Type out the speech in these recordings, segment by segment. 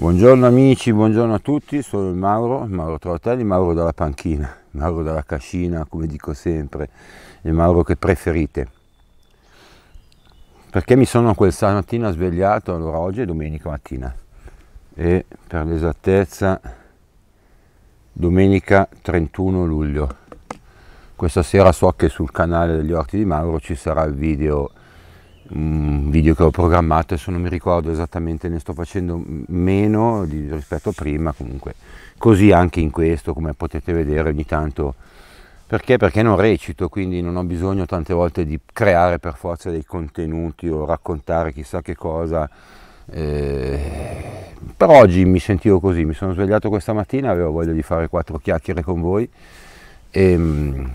Buongiorno amici, buongiorno a tutti, sono il Mauro, il Mauro Trotelli, Mauro dalla panchina, Mauro dalla cascina, come dico sempre, il Mauro che preferite. Perché mi sono quel stamattina svegliato, allora oggi è domenica mattina e per l'esattezza domenica 31 luglio. Questa sera so che sul canale degli orti di Mauro ci sarà il video video che ho programmato, adesso non mi ricordo esattamente, ne sto facendo meno di, rispetto a prima, comunque così anche in questo, come potete vedere ogni tanto, perché? Perché non recito, quindi non ho bisogno tante volte di creare per forza dei contenuti o raccontare chissà che cosa, eh, però oggi mi sentivo così, mi sono svegliato questa mattina, avevo voglia di fare quattro chiacchiere con voi, e, ehm,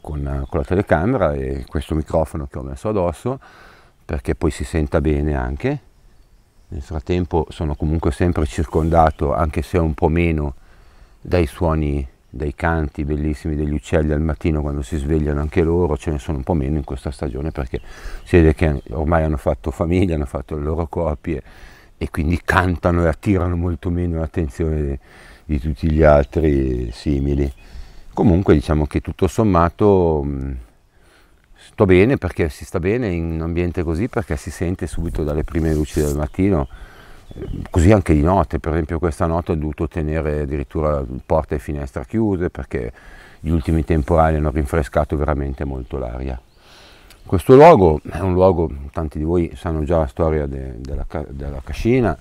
con, con la telecamera e questo microfono che ho messo addosso perché poi si senta bene anche. Nel frattempo sono comunque sempre circondato, anche se un po' meno, dai suoni, dai canti bellissimi degli uccelli al mattino quando si svegliano anche loro, ce ne sono un po' meno in questa stagione perché si vede che ormai hanno fatto famiglia, hanno fatto le loro coppie e quindi cantano e attirano molto meno l'attenzione di tutti gli altri simili. Comunque diciamo che tutto sommato sto bene perché si sta bene in un ambiente così perché si sente subito dalle prime luci del mattino eh, così anche di notte, per esempio questa notte ho dovuto tenere addirittura porte e finestre chiuse perché gli ultimi temporali hanno rinfrescato veramente molto l'aria. Questo luogo è un luogo, tanti di voi sanno già la storia de, della, della, cascina,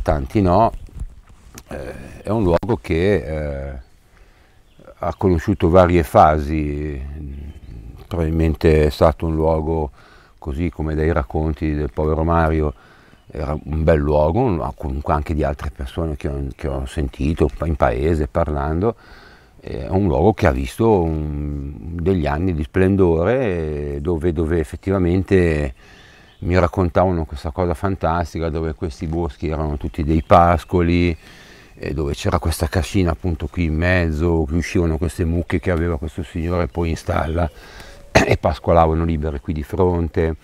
tanti no, eh, è un luogo che eh, ha conosciuto varie fasi probabilmente è stato un luogo così come dai racconti del povero Mario, era un bel luogo, comunque anche di altre persone che ho, che ho sentito in paese parlando, è un luogo che ha visto un, degli anni di splendore dove, dove, effettivamente mi raccontavano questa cosa fantastica dove questi boschi erano tutti dei pascoli dove c'era questa cascina appunto qui in mezzo che uscivano queste mucche che aveva questo signore poi in stalla e pascolavano libere qui di fronte.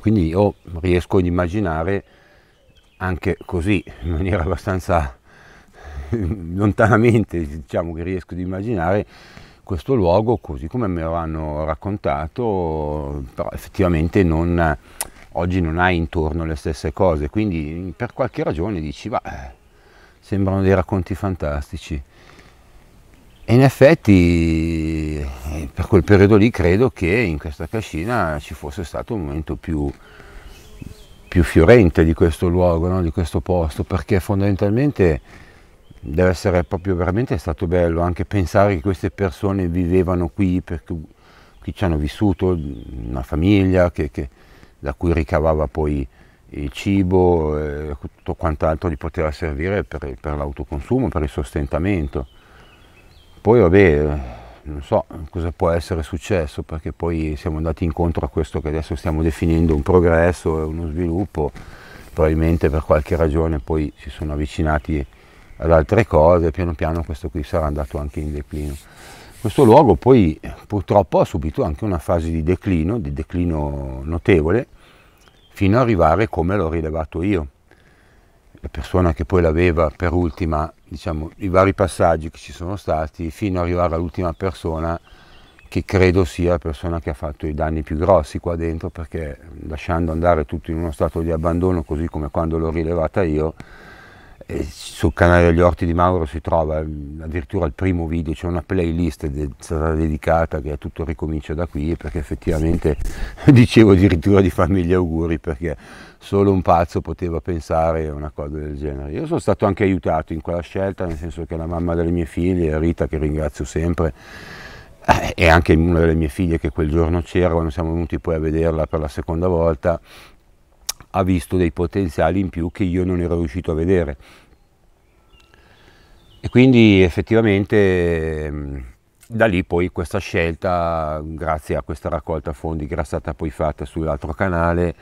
Quindi io riesco ad immaginare anche così, in maniera abbastanza lontanamente, diciamo che riesco ad immaginare questo luogo così come me lo hanno raccontato, però effettivamente non, oggi non hai intorno le stesse cose, quindi per qualche ragione dici, va, sembrano dei racconti fantastici. E in effetti per quel periodo lì credo che in questa cascina ci fosse stato un momento più, più fiorente di questo luogo, no? di questo posto, perché fondamentalmente deve essere proprio veramente stato bello anche pensare che queste persone vivevano qui, perché qui ci hanno vissuto una famiglia che, che, da cui ricavava poi il cibo e eh, tutto quant'altro gli poteva servire per, per l'autoconsumo, per il sostentamento poi vabbè, non so cosa può essere successo perché poi siamo andati incontro a questo che adesso stiamo definendo un progresso e uno sviluppo, probabilmente per qualche ragione poi si sono avvicinati ad altre cose, piano piano questo qui sarà andato anche in declino. Questo luogo poi purtroppo ha subito anche una fase di declino, di declino notevole, fino ad arrivare come l'ho rilevato io. La persona che poi l'aveva per ultima diciamo, i vari passaggi che ci sono stati fino ad arrivare all'ultima persona che credo sia la persona che ha fatto i danni più grossi qua dentro perché lasciando andare tutto in uno stato di abbandono così come quando l'ho rilevata io eh, sul canale degli Orti di Mauro si trova addirittura il primo video, c'è una playlist de- stata dedicata che è tutto ricomincia da qui perché effettivamente dicevo addirittura di farmi gli auguri perché solo un pazzo poteva pensare a una cosa del genere. Io sono stato anche aiutato in quella scelta, nel senso che la mamma delle mie figlie, Rita che ringrazio sempre, eh, e anche una delle mie figlie che quel giorno c'era quando siamo venuti poi a vederla per la seconda volta, ha visto dei potenziali in più che io non ero riuscito a vedere. E quindi effettivamente ehm, da lì poi questa scelta, grazie a questa raccolta fondi che era stata poi fatta sull'altro canale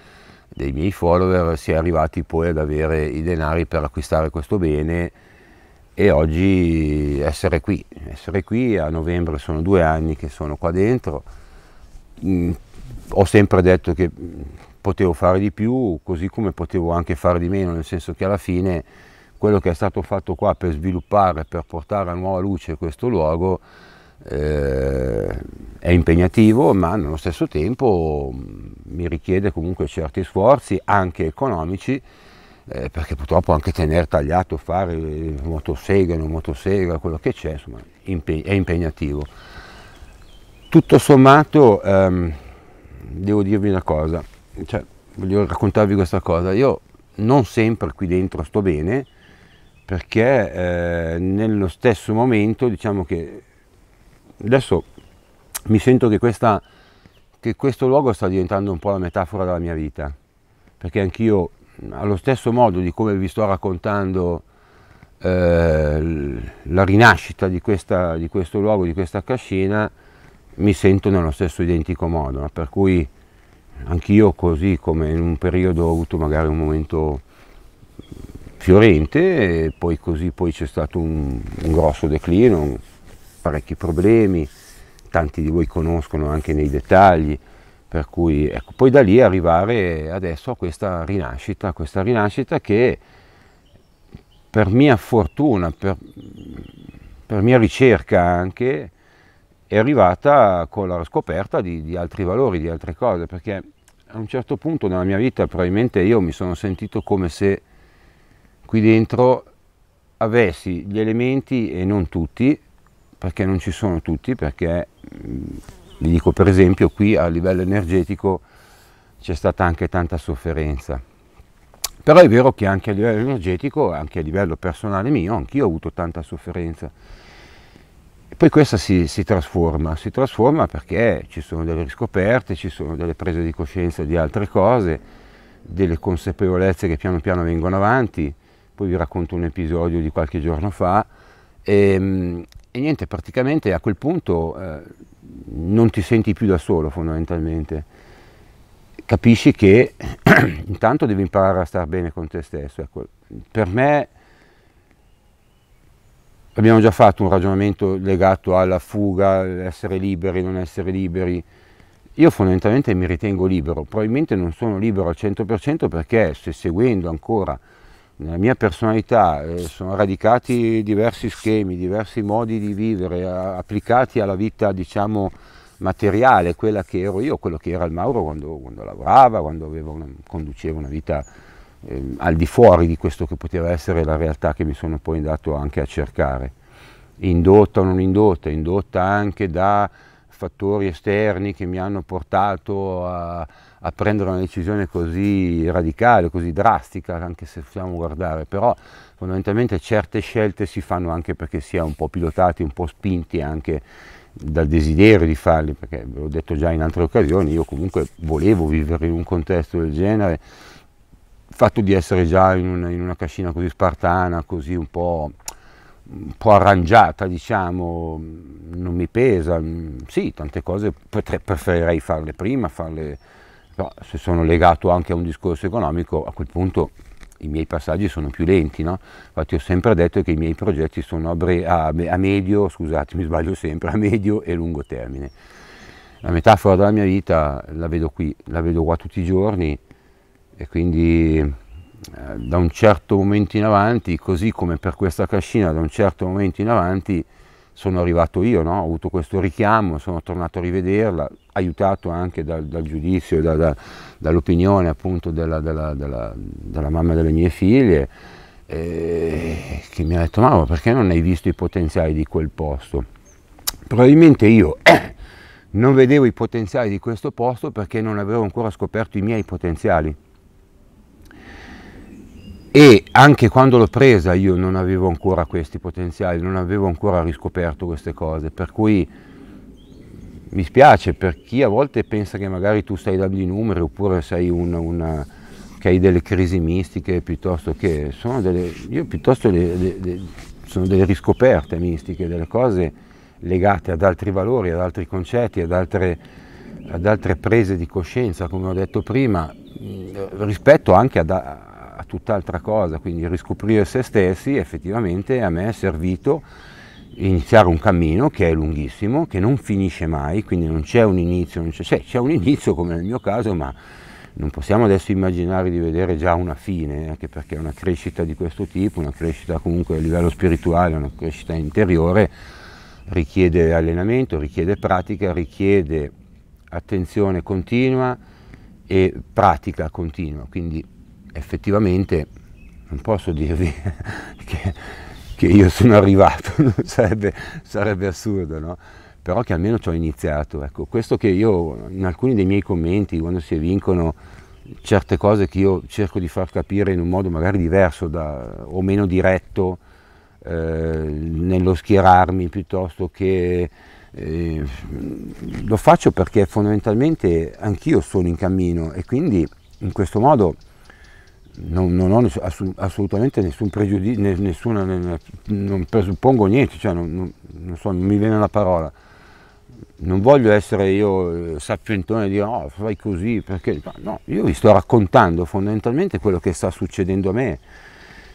dei miei follower, si è arrivati poi ad avere i denari per acquistare questo bene e oggi essere qui, essere qui a novembre sono due anni che sono qua dentro, mm, ho sempre detto che potevo fare di più, così come potevo anche fare di meno, nel senso che alla fine quello che è stato fatto qua per sviluppare, per portare a nuova luce questo luogo, eh, è impegnativo, ma nello stesso tempo mm, mi richiede comunque certi sforzi, anche economici, eh, perché purtroppo anche tenere tagliato, fare motosega, non motosega, quello che c'è, insomma, è impegnativo. Tutto sommato, ehm, devo dirvi una cosa, cioè, voglio raccontarvi questa cosa, io non sempre qui dentro sto bene perché eh, nello stesso momento diciamo che adesso mi sento che, questa, che questo luogo sta diventando un po' la metafora della mia vita, perché anch'io allo stesso modo di come vi sto raccontando eh, la rinascita di, questa, di, questo luogo, di questa cascina, mi sento nello stesso identico modo, per cui Anch'io così come in un periodo ho avuto magari un momento fiorente e poi così poi c'è stato un, un grosso declino, parecchi problemi, tanti di voi conoscono anche nei dettagli, per cui ecco, poi da lì arrivare adesso a questa rinascita, questa rinascita che per mia fortuna, per, per mia ricerca anche, è arrivata con la scoperta di, di, altri valori, di altre cose, perché a un certo punto nella mia vita probabilmente io mi sono sentito come se qui dentro avessi gli elementi e non tutti, perché non ci sono tutti, perché mm, vi dico per esempio qui a livello energetico c'è stata anche tanta sofferenza. Però è vero che anche a livello energetico, anche a livello personale mio, anch'io ho avuto tanta sofferenza poi questa si, si, trasforma, si trasforma perché ci sono delle riscoperte, ci sono delle prese di coscienza di altre cose, delle consapevolezze che piano piano vengono avanti, poi vi racconto un episodio di qualche giorno fa e, ehm, e niente, praticamente a quel punto eh, non ti senti più da solo fondamentalmente, capisci che intanto devi imparare a star bene con te stesso, ecco, per me Abbiamo già fatto un ragionamento legato alla fuga, essere liberi, non essere liberi. Io fondamentalmente mi ritengo libero, probabilmente non sono libero al 100% perché se seguendo ancora nella mia personalità eh, sono radicati diversi schemi, diversi modi di vivere, a, applicati alla vita diciamo materiale, quella che ero io, quello che era il Mauro quando, quando lavorava, quando una, conduceva una vita eh, al di fuori di questo che poteva essere la realtà che mi sono poi andato anche a cercare, indotta o non indotta, indotta anche da fattori esterni che mi hanno portato a, a, prendere una decisione così radicale, così drastica, anche se possiamo guardare, però fondamentalmente certe scelte si fanno anche perché si è un po' pilotati, un po' spinti anche dal desiderio di farli, perché ve l'ho detto già in altre occasioni, io comunque volevo vivere in un contesto del genere, il fatto di essere già in una, in una cascina così spartana, così un po', un po', arrangiata, diciamo, non mi pesa. Sì, tante cose potrei, preferirei farle prima, farle, però se sono legato anche a un discorso economico, a quel punto i miei passaggi sono più lenti, no? Infatti ho sempre detto che i miei progetti sono a, bre- a, a medio, scusate, mi sbaglio sempre, a medio e lungo termine. La metafora della mia vita la vedo qui, la vedo qua tutti i giorni, e quindi eh, da un certo momento in avanti, così come per questa cascina da un certo momento in avanti sono arrivato io, no? ho avuto questo richiamo, sono tornato a rivederla, aiutato anche dal, dal giudizio, da, da, dall'opinione appunto della, della, della, della, mamma delle mie figlie, eh, che mi ha detto ma perché non hai visto i potenziali di quel posto? Probabilmente io eh, non vedevo i potenziali di questo posto perché non avevo ancora scoperto i miei potenziali e anche quando l'ho presa io non avevo ancora questi potenziali, non avevo ancora riscoperto queste cose, per cui mi spiace per chi a volte pensa che magari tu stai dando i numeri oppure sei una, una, che hai delle crisi mistiche piuttosto che sono delle, io piuttosto le, le, le, sono delle riscoperte mistiche, delle cose legate ad altri valori, ad altri concetti, ad altre, ad altre prese di coscienza, come ho detto prima, mm, rispetto anche ad, tutt'altra cosa, quindi riscoprire se stessi effettivamente a me è servito iniziare un cammino che è lunghissimo, che non finisce mai, quindi non c'è un inizio, c'è, cioè, c'è un inizio come nel mio caso, ma non possiamo adesso immaginare di vedere già una fine, anche perché una crescita di questo tipo, una crescita comunque a livello spirituale, una crescita interiore, richiede allenamento, richiede pratica, richiede attenzione continua e pratica continua. Quindi effettivamente non posso dirvi che, che io sono arrivato, sarebbe, sarebbe, assurdo, no? però che almeno ci ho iniziato. Ecco, questo che io in alcuni dei miei commenti, quando si evincono certe cose che io cerco di far capire in un modo magari diverso da, o meno diretto, eh, nello schierarmi piuttosto che eh, lo faccio perché fondamentalmente anch'io sono in cammino e quindi in questo modo non, non, ho assolutamente nessun pregiudizio, nessuna, non presuppongo niente, cioè non, non, non, so, non mi viene la parola. Non voglio essere io sapientone e dire no, oh, fai così, perché no, io vi sto raccontando fondamentalmente quello che sta succedendo a me,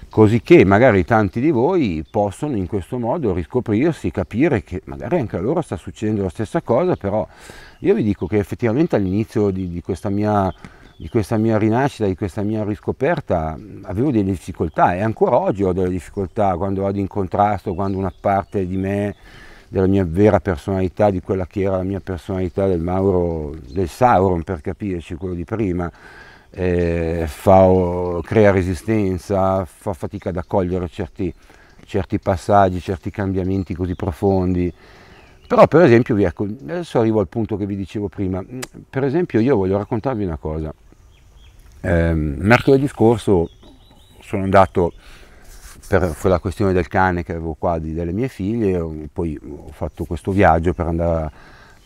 così che magari tanti di voi possono in questo modo riscoprirsi, capire che magari anche a loro sta succedendo la stessa cosa, però io vi dico che effettivamente all'inizio di, di questa mia di questa mia rinascita, di questa mia riscoperta, avevo delle difficoltà e ancora oggi ho delle difficoltà quando vado in contrasto, quando una parte di me, della mia vera personalità, di quella che era la mia personalità del Mauro, del Sauron per capirci, quello di prima, eh, fa, crea resistenza, fa fatica ad accogliere certi, certi passaggi, certi cambiamenti così profondi. Però per esempio, ecco, adesso arrivo al punto che vi dicevo prima, per esempio io voglio raccontarvi una cosa. Eh, mercoledì scorso sono andato per, la questione del cane che avevo qua di, delle mie figlie, poi ho fatto questo viaggio per andare a,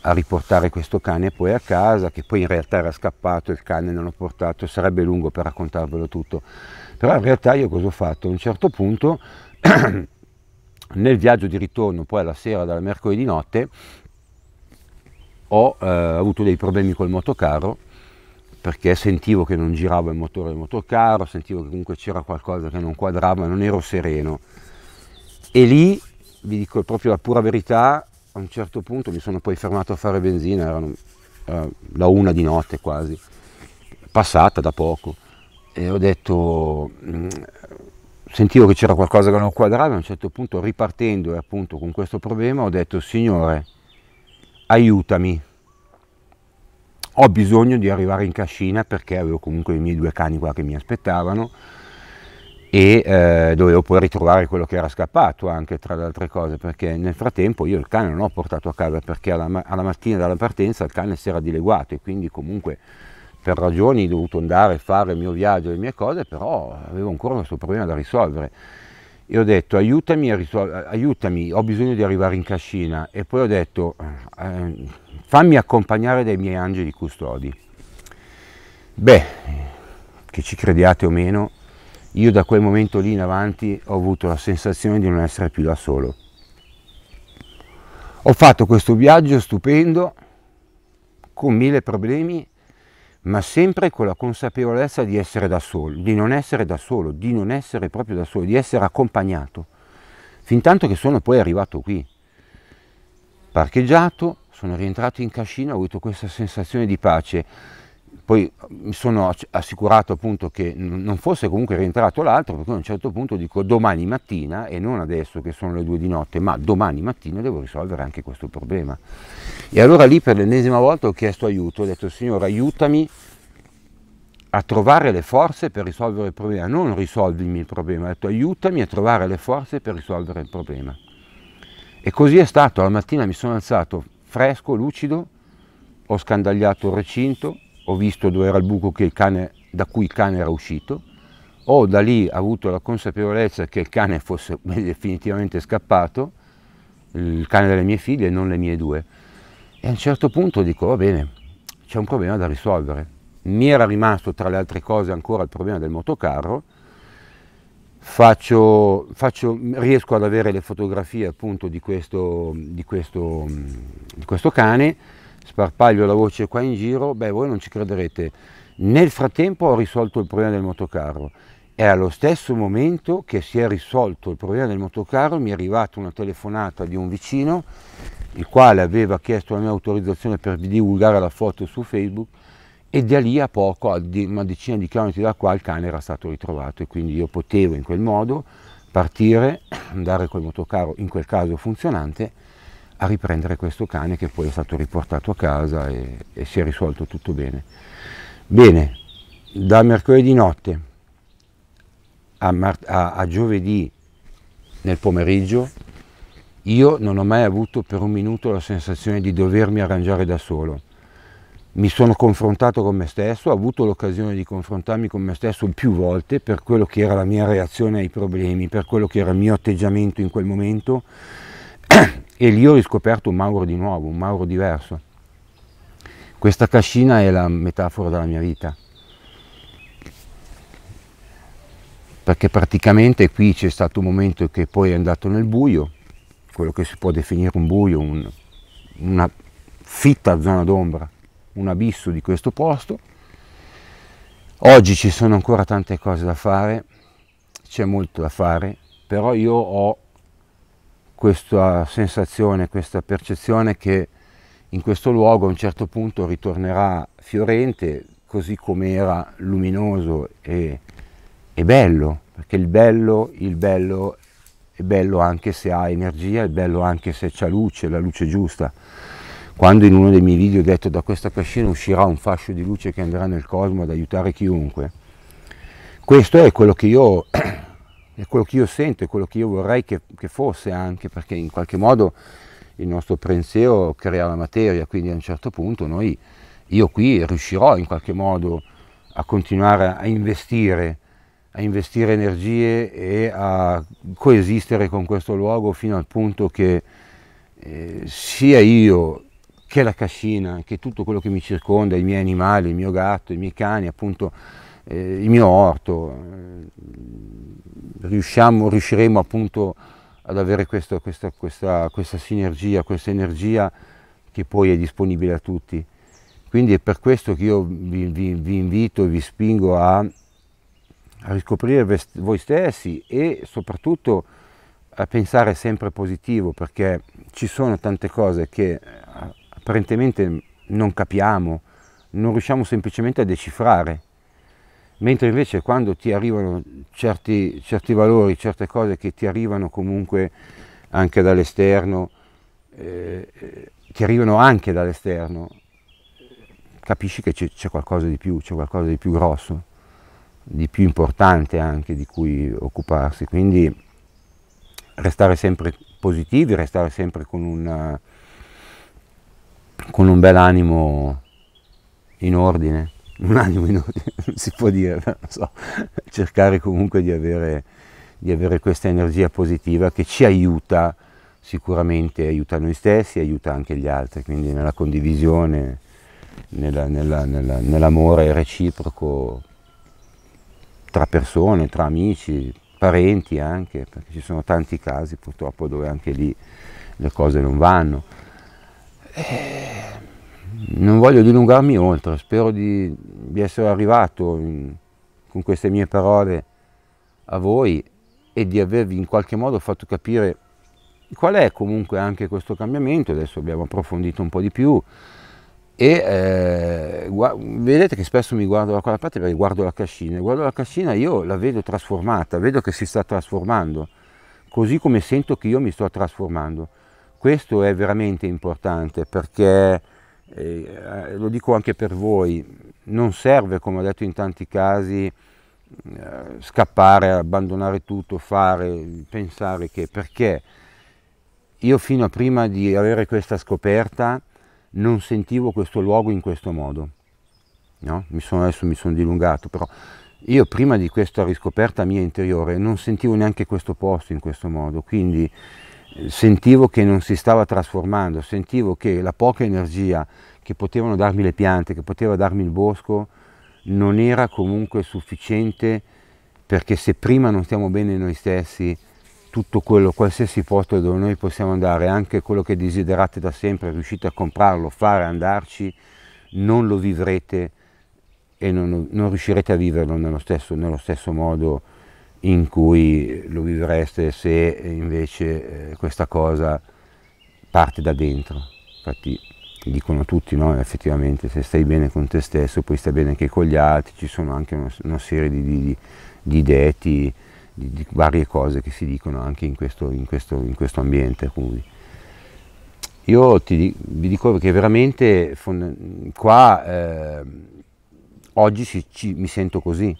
a riportare questo cane poi a casa, che poi in realtà era scappato, il cane non l'ho portato, sarebbe lungo per raccontarvelo tutto. Però in realtà io cosa ho fatto? A un certo punto, nel viaggio di ritorno, poi alla sera, dal mercoledì notte, ho eh, avuto dei problemi col motocarro perché sentivo che non girava il motore del motocarro, sentivo che comunque c'era qualcosa che non quadrava, non ero sereno. E lì, vi dico proprio la pura verità, a un certo punto mi sono poi fermato a fare benzina, erano, era la una di notte quasi, passata da poco, e ho detto, mm, sentivo che c'era qualcosa che non quadrava, a un certo punto ripartendo appunto con questo problema ho detto, Signore, aiutami ho bisogno di arrivare in cascina perché avevo comunque i miei due cani qua che mi aspettavano e eh, dovevo poi ritrovare quello che era scappato anche tra le altre cose perché nel frattempo io il cane non l'ho portato a casa perché alla, alla mattina dalla partenza il cane si era dileguato e quindi comunque per ragioni ho dovuto andare a fare il mio viaggio e le mie cose però avevo ancora questo problema da risolvere e ho detto aiutami, a aiutami, ho bisogno di arrivare in cascina e poi ho detto eh, fammi accompagnare dai miei angeli custodi. Beh, che ci crediate o meno, io da quel momento lì in avanti ho avuto la sensazione di non essere più da solo. Ho fatto questo viaggio stupendo, con mille problemi, ma sempre con la consapevolezza di essere da solo, di non essere da solo, di non essere proprio da solo, di essere accompagnato. Fintanto che sono poi arrivato qui, parcheggiato, sono rientrato in cascina, ho avuto questa sensazione di pace poi mi sono assicurato appunto che non fosse comunque rientrato l'altro perché a un certo punto dico domani mattina e non adesso che sono le due di notte ma domani mattina devo risolvere anche questo problema e allora lì per l'ennesima volta ho chiesto aiuto ho detto signore aiutami a trovare le forze per risolvere il problema non risolvimi il problema ho detto aiutami a trovare le forze per risolvere il problema e così è stato la mattina mi sono alzato fresco lucido ho scandagliato il recinto ho visto dove era il buco il cane, da cui il cane era uscito, ho oh, da lì avuto la consapevolezza che il cane fosse definitivamente scappato, il cane delle mie figlie e non le mie due. E a un certo punto dico, va bene, c'è un problema da risolvere. Mi era rimasto tra le altre cose ancora il problema del motocarro, Faccio, faccio, riesco ad avere le fotografie appunto di questo, di questo, di questo cane, sparpaglio la voce qua in giro, beh voi non ci crederete. Nel frattempo ho risolto il problema del motocarro. e allo stesso momento che si è risolto il problema del motocarro mi è arrivata una telefonata di un vicino il quale aveva chiesto la mia autorizzazione per divulgare la foto su Facebook e da lì a poco, a una decina di chilometri da qua, il cane era stato ritrovato e quindi io potevo in quel modo partire, andare col motocarro, in quel caso funzionante, a riprendere questo cane che poi è stato riportato a casa e, e si è risolto tutto bene. Bene, da mercoledì notte a, a, a giovedì nel pomeriggio io non ho mai avuto per un minuto la sensazione di dovermi arrangiare da solo. Mi sono confrontato con me stesso, ho avuto l'occasione di confrontarmi con me stesso più volte per quello che era la mia reazione ai problemi, per quello che era il mio atteggiamento in quel momento e lì ho riscoperto un Mauro di nuovo, un Mauro diverso. Questa cascina è la metafora della mia vita, perché praticamente qui c'è stato un momento che poi è andato nel buio, quello che si può definire un buio, un, una fitta zona d'ombra, un abisso di questo posto. Oggi ci sono ancora tante cose da fare, c'è molto da fare, però io ho questa sensazione, questa percezione che in questo luogo a un certo punto ritornerà fiorente così come era luminoso e, e bello, perché il bello, il bello è bello anche se ha energia, è bello anche se c'è luce, la luce giusta. Quando in uno dei miei video ho detto da questa cascina uscirà un fascio di luce che andrà nel cosmo ad aiutare chiunque, questo è quello che io è quello che io sento, è quello che io vorrei che, che fosse anche, perché in qualche modo il nostro pensiero crea la materia, quindi a un certo punto noi, io qui riuscirò in qualche modo a continuare a investire, a investire energie e a coesistere con questo luogo fino al punto che eh, sia io che la cascina, che tutto quello che mi circonda, i miei animali, il mio gatto, i miei cani, appunto eh, il mio orto, eh, Riusciamo, riusciremo appunto ad avere questo, questa, questa, questa sinergia, questa energia che poi è disponibile a tutti. Quindi è per questo che io vi, vi, vi invito e vi spingo a, a, riscoprire voi stessi e soprattutto a pensare sempre positivo perché ci sono tante cose che eh, apparentemente non capiamo, non riusciamo semplicemente a decifrare mentre invece quando ti arrivano certi, certi valori, certe cose che ti arrivano comunque anche dall'esterno, eh, ti arrivano anche dall'esterno, capisci che c'è qualcosa di più, c'è qualcosa di più grosso, di più importante anche di cui occuparsi. Quindi restare sempre positivi, restare sempre con, una, con un bel animo in ordine un animo inutile, non si può dire, non so, cercare comunque di avere, di avere questa energia positiva che ci aiuta sicuramente, aiuta noi stessi, aiuta anche gli altri, quindi nella condivisione, nella, nella, nella, nell'amore reciproco tra persone, tra amici, parenti anche, perché ci sono tanti casi purtroppo dove anche lì le cose non vanno. E eh, non voglio dilungarmi oltre, spero di, di essere arrivato in, con queste mie parole a voi e di avervi in qualche modo fatto capire qual è comunque anche questo cambiamento, adesso abbiamo approfondito un po' di più e eh, vedete che spesso mi guardo da quella parte perché guardo la cascina, guardo la cascina io la vedo trasformata, vedo che si sta trasformando, così come sento che io mi sto trasformando. Questo è veramente importante perché eh, lo dico anche per voi, non serve, come ho detto in tanti casi, eh, scappare, abbandonare tutto, fare, pensare che perché io fino a prima di avere questa scoperta non sentivo questo luogo in questo modo. No? Mi sono, adesso mi sono dilungato, però io prima di questa riscoperta mia interiore non sentivo neanche questo posto in questo modo, quindi sentivo che non si stava trasformando, sentivo che la poca energia che potevano darmi le piante, che poteva darmi il bosco, non era comunque sufficiente perché se prima non stiamo bene noi stessi, tutto quello, qualsiasi posto dove noi possiamo andare, anche quello che desiderate da sempre, riuscite a comprarlo, fare, andarci, non lo vivrete e non, non riuscirete a viverlo nello stesso, nello stesso modo in cui lo vivreste se invece eh, questa cosa parte da dentro. Infatti dicono tutti, no? effettivamente se stai bene con te stesso poi stai bene anche con gli altri, ci sono anche una, una serie di, di, di idee, di, di, varie cose che si dicono anche in questo, in questo, in questo ambiente. Quindi. Io ti, vi dico che veramente qua eh, oggi ci, ci, mi sento così,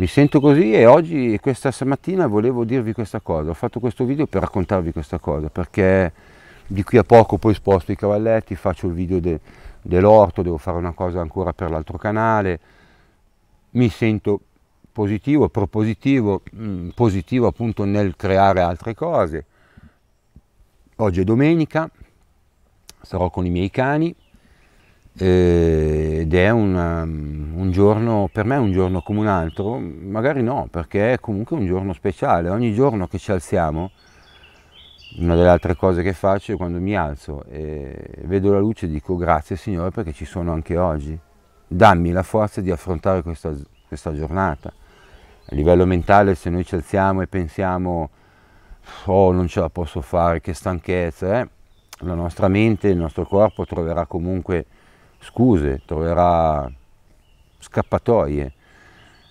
mi sento così e oggi, questa mattina, volevo dirvi questa cosa. Ho fatto questo video per raccontarvi questa cosa, perché di qui a poco poi sposto i cavalletti, faccio il video de, dell'orto, devo fare una cosa ancora per l'altro canale. Mi sento positivo, propositivo, mm, positivo appunto nel creare altre cose. Oggi è domenica, sarò con i miei cani, eh, ed è un, um, un, giorno, per me è un giorno come un altro, magari no, perché è comunque un giorno speciale, ogni giorno che ci alziamo, una delle altre cose che faccio è quando mi alzo e vedo la luce dico grazie Signore perché ci sono anche oggi, dammi la forza di affrontare questa, questa giornata. A livello mentale se noi ci alziamo e pensiamo oh non ce la posso fare, che stanchezza, eh? la nostra mente, il nostro corpo troverà comunque scuse, troverà scappatoie,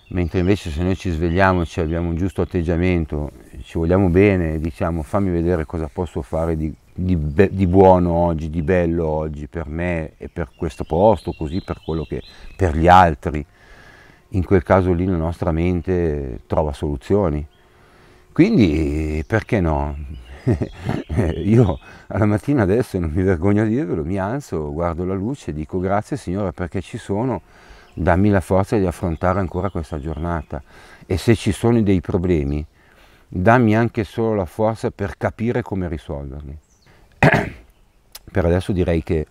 mentre invece se noi ci svegliamo e abbiamo un giusto atteggiamento, ci vogliamo bene, diciamo fammi vedere cosa posso fare di, di, di buono oggi, di bello oggi per me e per questo posto, così per quello che per gli altri. In quel caso lì la nostra mente trova soluzioni. Quindi perché no? Io alla mattina adesso, non mi vergogno a dirvelo, mi alzo, guardo la luce e dico grazie Signore perché ci sono, dammi la forza di affrontare ancora questa giornata. E se ci sono dei problemi, dammi anche solo la forza per capire come risolverli. per adesso direi che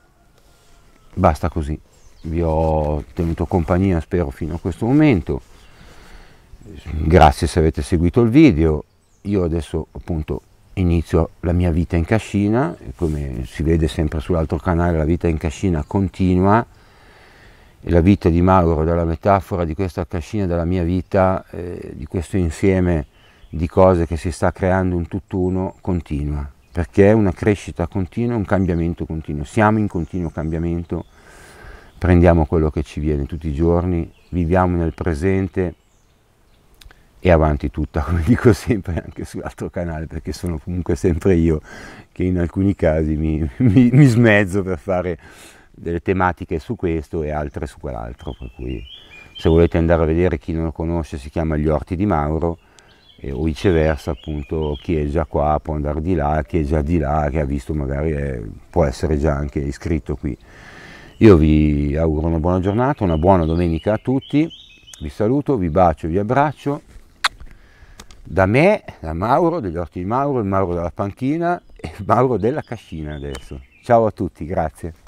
basta così. Vi ho tenuto compagnia, spero, fino a questo momento. Grazie se avete seguito il video. Io adesso appunto inizio la mia vita in cascina, come si vede sempre sull'altro canale la vita in cascina continua e la vita di Mauro dalla metafora di questa cascina, della mia vita, eh, di questo insieme di cose che si sta creando un tutt'uno continua, perché è una crescita continua, un cambiamento continuo, siamo in continuo cambiamento, prendiamo quello che ci viene tutti i giorni, viviamo nel presente, e avanti tutta, come dico sempre anche sull'altro canale, perché sono comunque sempre io che in alcuni casi mi, mi, mi smezzo per fare delle tematiche su questo e altre su quell'altro, per cui se volete andare a vedere chi non lo conosce si chiama Gli Orti di Mauro e, o viceversa appunto chi è già qua può andare di là, chi è già di là, che ha visto magari è, può essere già anche iscritto qui. Io vi auguro una buona giornata, una buona domenica a tutti, vi saluto, vi bacio, vi abbraccio da me, da Mauro, degli Orti di Mauro, il Mauro della panchina e il Mauro della cascina adesso. Ciao a tutti, grazie.